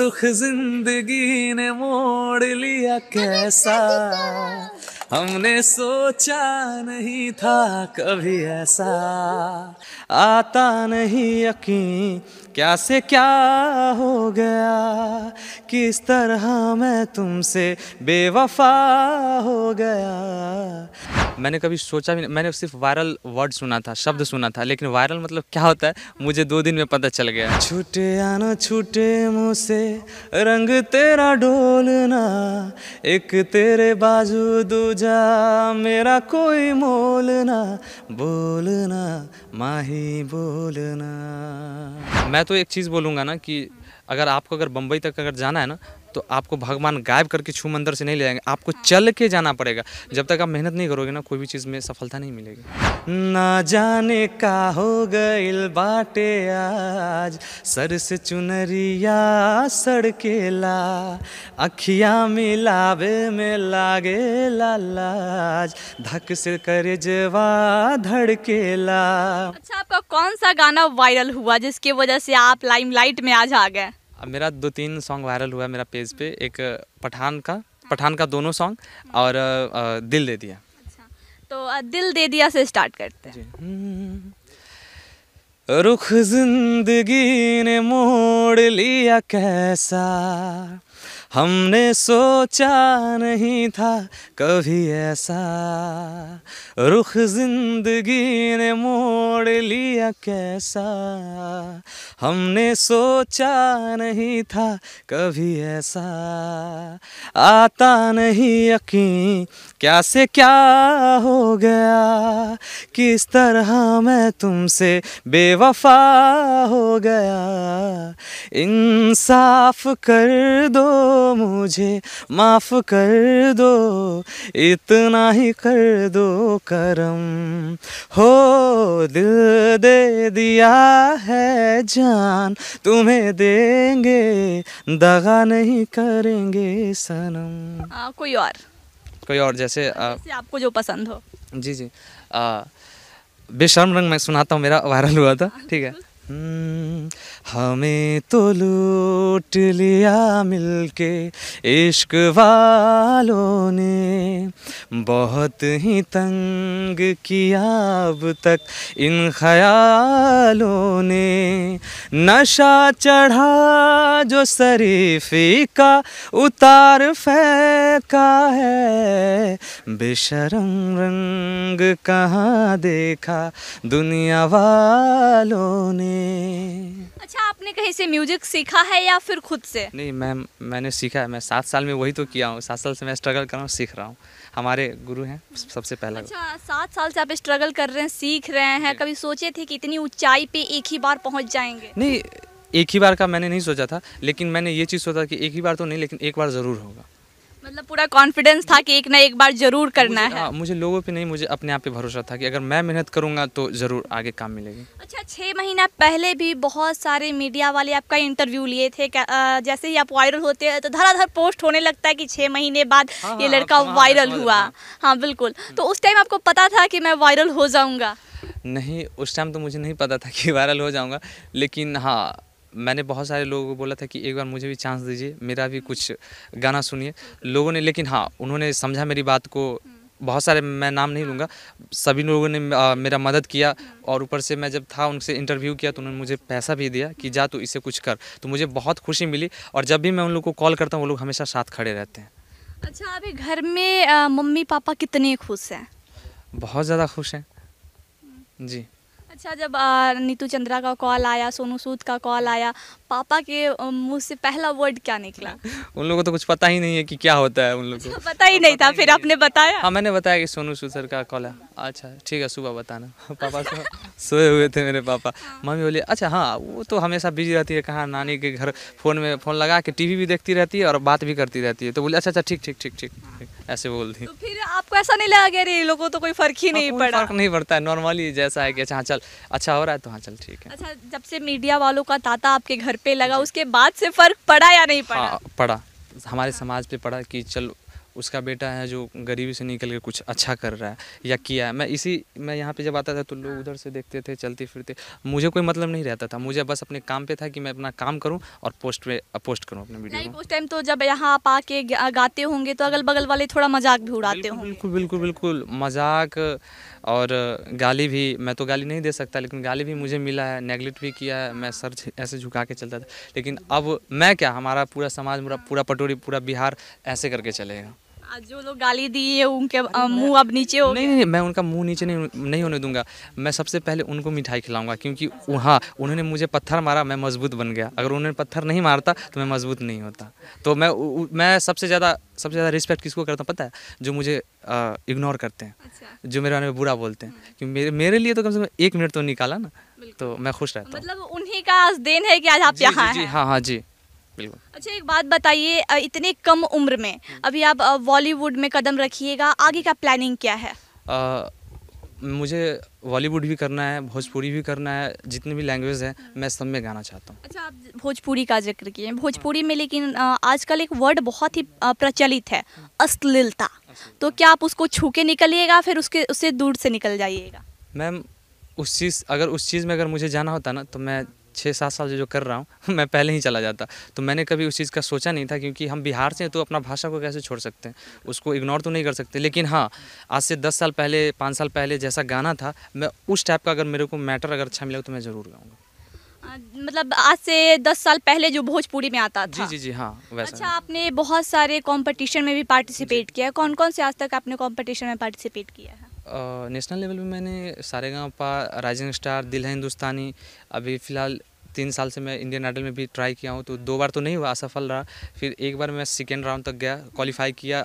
रुख जिंदगी ने मोड़ लिया कैसा हमने सोचा नहीं था कभी ऐसा आता नहीं यकीन क्या से क्या हो गया किस तरह मैं तुमसे बेवफा हो गया मैंने कभी सोचा भी नहीं मैंने सिर्फ वायरल वर्ड सुना था शब्द सुना था लेकिन वायरल मतलब क्या होता है मुझे दो दिन में पता चल गया छूटे आना छूटे मुँह से रंग तेरा ढोलना एक तेरे बाजू दूजा मेरा कोई मोलना बोलना माही बोलना मैं तो एक चीज़ बोलूँगा ना कि अगर आपको अगर बम्बई तक अगर जाना है ना तो आपको भगवान गायब करके छू मंदिर से नहीं ले जाएंगे आपको चल के जाना पड़ेगा जब तक आप मेहनत नहीं करोगे ना कोई भी चीज़ में सफलता नहीं मिलेगी ना जाने का हो गई बाटे आज सर से चुनरिया ला अखिया मिलावे में लागे लाज धक से करे जवा धड़केला अच्छा आपका कौन सा गाना वायरल हुआ जिसकी वजह से आप लाइमलाइट में आज आ गए मेरा दो तीन सॉन्ग वायरल हुआ मेरा पेज पे एक पठान का पठान का दोनों सॉन्ग और दिल दे दिया अच्छा तो दिल दे दिया से स्टार्ट करते हैं रुख जिंदगी ने मोड़ लिया कैसा हमने सोचा नहीं था कभी ऐसा रुख जिंदगी ने मोड़ लिया कैसा हमने सोचा नहीं था कभी ऐसा आता नहीं यकीन क्या से क्या हो गया किस तरह मैं तुमसे बेवफा हो गया इंसाफ कर दो मुझे माफ़ कर दो इतना ही कर दो करम हो दिल दे दिया है जान तुम्हें देंगे दगा नहीं करेंगे सनम आ, कोई और कोई और जैसे, आ, जैसे आपको जो पसंद हो जी जी आ, बेशर्म रंग मैं सुनाता हूँ मेरा वायरल हुआ था ठीक है हम्म, हमें तो लूट लिया मिलके इश्क वालों ने बहुत ही तंग किया अब तक इन ख्यालों ने नशा चढ़ा जो शरीफी का उतार फेंका है बेशरम रंग कहाँ देखा दुनिया वालों ने अच्छा आपने कहीं से म्यूजिक सीखा है या फिर खुद से नहीं मैम मैंने सीखा है मैं सात साल में वही तो किया हूँ सात साल से मैं स्ट्रगल कर रहा हूँ सीख रहा हूँ हमारे गुरु हैं सबसे पहला अच्छा सात साल से आप स्ट्रगल कर रहे हैं सीख रहे हैं कभी सोचे थे कि इतनी ऊंचाई पे एक ही बार पहुँच जाएंगे नहीं एक ही बार का मैंने नहीं सोचा था लेकिन मैंने ये चीज़ सोचा कि एक ही बार तो नहीं लेकिन एक बार ज़रूर होगा मतलब पूरा कॉन्फिडेंस था कि एक ना एक बार जरूर करना मुझे, है आ, हाँ, मुझे लोगों पे नहीं मुझे अपने आप पे भरोसा था कि अगर मैं मेहनत करूंगा तो ज़रूर आगे काम मिलेगी अच्छा छः महीना पहले भी बहुत सारे मीडिया वाले आपका इंटरव्यू लिए थे आ, जैसे ही आप वायरल होते हैं तो धराधर पोस्ट होने लगता है कि छः महीने बाद हाँ, हाँ ये लड़का वायरल हाँ, हुआ हाँ बिल्कुल हम्म। तो उस टाइम आपको पता था कि मैं वायरल हो जाऊँगा नहीं उस टाइम तो मुझे नहीं पता था कि वायरल हो जाऊँगा लेकिन हाँ मैंने बहुत सारे लोगों को बोला था कि एक बार मुझे भी चांस दीजिए मेरा भी कुछ गाना सुनिए लोगों ने लेकिन हाँ उन्होंने समझा मेरी बात को बहुत सारे मैं नाम नहीं लूँगा सभी लोगों ने आ, मेरा मदद किया और ऊपर से मैं जब था उनसे इंटरव्यू किया तो उन्होंने मुझे पैसा भी दिया कि जा तो इसे कुछ कर तो मुझे बहुत खुशी मिली और जब भी मैं उन लोग को कॉल करता हूँ वो लोग हमेशा साथ खड़े रहते हैं अच्छा अभी घर में मम्मी पापा कितने खुश हैं बहुत ज़्यादा खुश हैं जी अच्छा जब नीतू चंद्रा का कॉल आया सोनू सूद का कॉल आया पापा के मुंह से पहला वर्ड क्या निकला उन लोगों को तो कुछ पता ही नहीं है कि क्या होता है उन लोगों को अच्छा, पता ही नहीं था फिर आपने बताया हाँ मैंने बताया कि सोनू सूद सर का कॉल है अच्छा ठीक है सुबह बताना पापा सोए हुए थे मेरे पापा हाँ। मम्मी बोले अच्छा हाँ वो तो हमेशा बिजी रहती है कहाँ नानी के घर फ़ोन में फ़ोन लगा के टीवी भी देखती रहती है और बात भी करती रहती है तो बोले अच्छा अच्छा ठीक ठीक ठीक ठीक ऐसे बोल दी तो फिर आपको ऐसा नहीं लगा कि अरे लोगों तो कोई फर्क ही हाँ, नहीं पड़ा फर्क नहीं पड़ता है नॉर्मली जैसा है कि अच्छा हाँ, चल अच्छा हो रहा है तो हाँ चल ठीक है अच्छा जब से मीडिया वालों का तांता आपके घर पे लगा उसके बाद से फर्क पड़ा या नहीं हाँ, पड़ा हाँ, पड़ा हमारे समाज पे पड़ा कि चल उसका बेटा है जो गरीबी से निकल के कुछ अच्छा कर रहा है या किया है मैं इसी मैं यहाँ पे जब आता था तो लोग उधर से देखते थे चलते फिरते मुझे कोई मतलब नहीं रहता था मुझे बस अपने काम पे था कि मैं अपना काम करूँ और पोस्ट पे पोस्ट करूँ अपने वीडियो उस टाइम तो जब यहाँ आप आके गाते होंगे तो अगल बगल वाले थोड़ा मजाक भी उड़ाते होंगे बिल्कुल बिल्कुल बिल्कुल मजाक और गाली भी मैं तो गाली नहीं दे सकता लेकिन गाली भी मुझे मिला है नेगलेक्ट भी किया है मैं सर ऐसे झुका के चलता था लेकिन अब मैं क्या हमारा पूरा समाज पूरा पटोरी पूरा बिहार ऐसे करके चलेगा जो लोग गाली दिए उनके मुंह अब नीचे हो नहीं नहीं मैं उनका मुंह नीचे नहीं नहीं होने दूंगा मैं सबसे पहले उनको मिठाई खिलाऊंगा क्योंकि वहाँ उन्होंने मुझे पत्थर मारा मैं मजबूत बन गया अगर उन्होंने पत्थर नहीं मारता तो मैं मजबूत नहीं होता तो मैं मैं सबसे ज़्यादा सबसे ज़्यादा रिस्पेक्ट किसको करता हूँ पता है जो मुझे इग्नोर करते हैं अच्छा। जो मेरे बारे में बुरा बोलते हैं हम्म। क्योंकि मेरे मेरे लिए तो कम से कम एक मिनट तो निकाला ना तो मैं खुश रहता हूँ मतलब उन्हीं का देन है कि आज आप यहाँ हाँ हाँ जी बिल्कुल अच्छा एक बात बताइए इतने कम उम्र में हम्म। अभी आप बॉलीवुड में कदम रखिएगा आगे का प्लानिंग क्या है आ, मुझे बॉलीवुड भी करना है भोजपुरी भी करना है जितनी भी लैंग्वेज है हम्म। मैं सब में गाना चाहता हूँ अच्छा आप भोजपुरी का जिक्र किए भोजपुरी हाँ। में लेकिन आजकल एक वर्ड बहुत ही प्रचलित है हाँ। अश्लीलता तो क्या आप उसको छू के निकलिएगा फिर उसके उससे दूर से निकल जाइएगा मैम उस चीज़ अगर उस चीज़ में अगर मुझे जाना होता ना तो मैं छः सात साल से जो कर रहा हूँ मैं पहले ही चला जाता तो मैंने कभी उस चीज़ का सोचा नहीं था क्योंकि हम बिहार से हैं तो अपना भाषा को कैसे छोड़ सकते हैं उसको इग्नोर तो नहीं कर सकते लेकिन हाँ आज से दस साल पहले पाँच साल पहले जैसा गाना था मैं उस टाइप का अगर मेरे को मैटर अगर अच्छा मिलेगा तो मैं ज़रूर गाऊँगा मतलब आज से दस साल पहले जो भोजपुरी में आता था जी जी जी हाँ वैसा अच्छा आपने बहुत सारे कंपटीशन में भी पार्टिसिपेट किया कौन कौन से आज तक आपने कंपटीशन में पार्टिसिपेट किया है नेशनल लेवल पे मैंने सारे गाँव पा राइजिंग स्टार दिल है हिंदुस्तानी अभी फ़िलहाल तीन साल से मैं इंडियन आइडल में भी ट्राई किया हूँ तो दो बार तो नहीं हुआ असफल रहा फिर एक बार मैं सेकेंड राउंड तक गया क्वालिफाई किया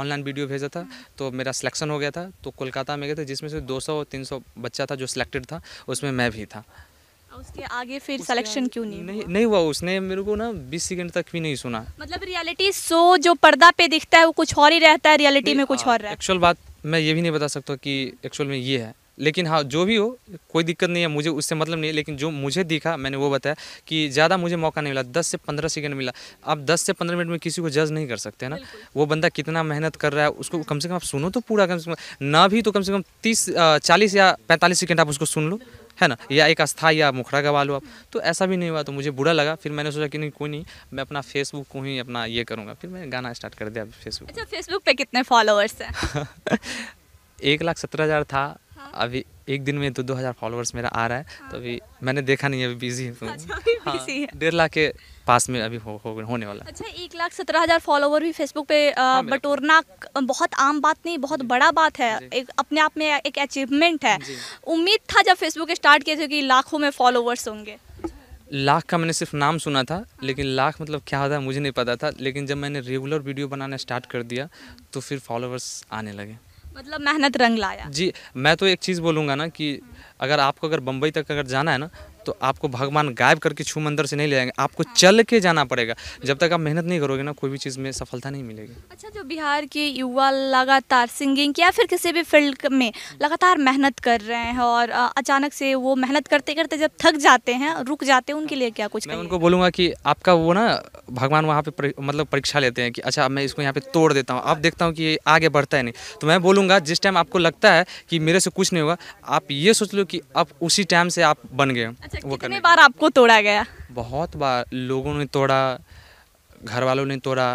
ऑनलाइन वीडियो भेजा था तो मेरा सिलेक्शन हो गया था तो कोलकाता में गए थे जिसमें से 200 सौ बच्चा था जो सिलेक्टेड था उसमें मैं भी था उसके आगे फिर सिलेक्शन क्यों नहीं नहीं, नहीं हुआ उसने मेरे को ना 20 सेकंड तक भी नहीं सुना मतलब रियलिटी शो जो पर्दा पे दिखता है वो कुछ और ही रहता है रियलिटी में कुछ हाँ, और एक्चुअल बात मैं ये भी नहीं बता सकता कि एक्चुअल में ये है लेकिन हाँ जो भी हो कोई दिक्कत नहीं है मुझे उससे मतलब नहीं है लेकिन जो मुझे दिखा मैंने वो बताया कि ज़्यादा मुझे मौका नहीं मिला दस से पंद्रह सेकेंड मिला आप दस से पंद्रह मिनट में किसी को जज नहीं कर सकते ना वो बंदा कितना मेहनत कर रहा है उसको कम से कम आप सुनो तो पूरा कम से कम ना भी तो कम से कम तीस चालीस या पैंतालीस सेकेंड आप उसको सुन लो है ना या एक आस्था या मुखड़ा गवा लो आप तो ऐसा भी नहीं हुआ तो मुझे बुरा लगा फिर मैंने सोचा कि नहीं कोई नहीं मैं अपना फेसबुक को ही अपना ये करूँगा फिर मैं गाना स्टार्ट कर दिया फेसबुक अच्छा फेसबुक पे कितने फॉलोअर्स हैं एक लाख सत्रह हज़ार था अभी एक दिन में तो दो हज़ार फॉलोअर्स मेरा आ रहा है तो अभी मैंने देखा नहीं अभी बिजी हूँ अच्छा, हाँ, डेढ़ लाख के पास में अभी हो, हो होने वाला अच्छा एक लाख सत्रह हज़ार फॉलोवर भी फेसबुक पे हाँ, बटोरना बहुत आम बात नहीं बहुत बड़ा बात है एक अपने आप में एक अचीवमेंट है उम्मीद था जब फेसबुक स्टार्ट किए थे कि लाखों में फॉलोवर्स होंगे लाख का मैंने सिर्फ नाम सुना था हाँ। लेकिन लाख मतलब क्या होता है मुझे नहीं पता था लेकिन जब मैंने रेगुलर वीडियो बनाना स्टार्ट कर दिया तो फिर फॉलोवर्स आने लगे मतलब मेहनत रंग लाया जी मैं तो एक चीज़ बोलूँगा ना कि अगर आपको अगर बम्बई तक अगर जाना है ना तो आपको भगवान गायब करके छू मंदिर से नहीं ले जाएंगे आपको चल के जाना पड़ेगा जब तक आप मेहनत नहीं करोगे ना कोई भी चीज़ में सफलता नहीं मिलेगी अच्छा जो बिहार के युवा लगातार सिंगिंग या फिर किसी भी फील्ड में लगातार मेहनत कर रहे हैं और अचानक से वो मेहनत करते करते जब थक जाते हैं रुक जाते हैं उनके लिए क्या कुछ मैं उनको बोलूँगा कि आपका वो ना भगवान वहाँ पे मतलब परीक्षा लेते हैं कि अच्छा मैं इसको यहाँ पे तोड़ देता हूँ अब देखता हूँ कि ये आगे बढ़ता है नहीं तो मैं बोलूँगा जिस टाइम आपको लगता है कि मेरे से कुछ नहीं होगा आप ये सोच लो कि आप उसी टाइम से आप बन गए अच्छा अच्छा, वो कितने बार आपको तोड़ा गया बहुत बार लोगों ने तोड़ा घर वालों ने तोड़ा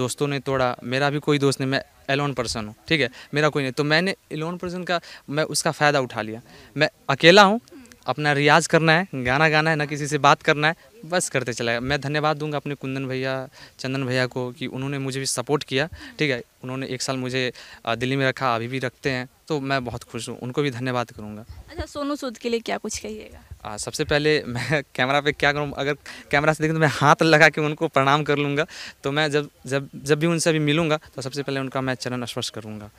दोस्तों ने तोड़ा मेरा भी कोई दोस्त नहीं मैं एलोन पर्सन हूँ ठीक है मेरा कोई नहीं तो मैंने एलोन पर्सन का मैं उसका फ़ायदा उठा लिया मैं अकेला हूँ अपना रियाज करना है गाना गाना है ना किसी से बात करना है बस करते चला मैं धन्यवाद दूंगा अपने कुंदन भैया चंदन भैया को कि उन्होंने मुझे भी सपोर्ट किया ठीक है उन्होंने एक साल मुझे दिल्ली में रखा अभी भी रखते हैं तो मैं बहुत खुश हूँ उनको भी धन्यवाद करूँगा अच्छा सोनू सूद के लिए क्या कुछ कहिएगा सबसे पहले मैं कैमरा पे क्या करूँ अगर कैमरा से देखें तो मैं हाथ लगा के उनको प्रणाम कर लूँगा तो मैं जब जब जब भी उनसे अभी मिलूँगा तो सबसे पहले उनका मैं चरण स्पर्श करूँगा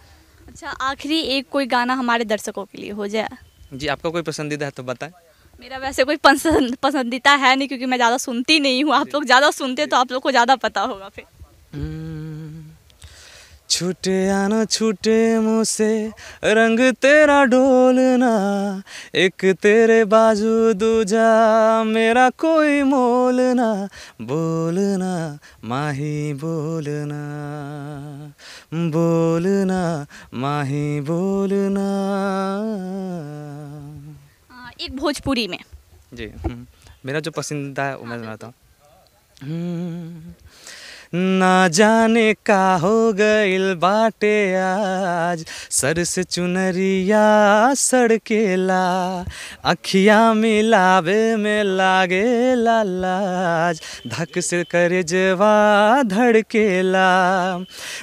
अच्छा आखिरी एक कोई गाना हमारे दर्शकों के लिए हो जाए जी आपका कोई पसंदीदा है तो बताएं मेरा वैसे कोई पसंद पसंदीदा है नहीं क्योंकि मैं ज़्यादा सुनती नहीं हूँ आप लोग ज़्यादा सुनते तो आप लोग को ज़्यादा पता होगा फिर हम्म, छूटे आना छूटे मुँह से रंग तेरा डोलना एक तेरे बाजू दूजा मेरा कोई मोलना बोलना माही बोलना बोलना माही बोलना एक भोजपुरी में जी हम्म, मेरा जो पसंदीदा है वो मैं सुनाता हूँ ना जाने का हो गई बाटे आज सर से चुनरिया सड़केला अखिया मिलावे में लागे लाज धक से करजवा धड़केला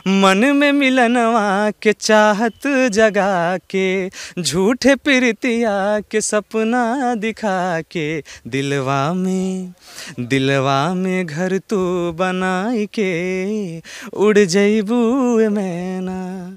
मन में मिलनवा के चाहत जगा के झूठे प्रीतिया के सपना दिखा के दिलवा में दिलवा में घर तू तो बनाई के उड़ जइबू मैना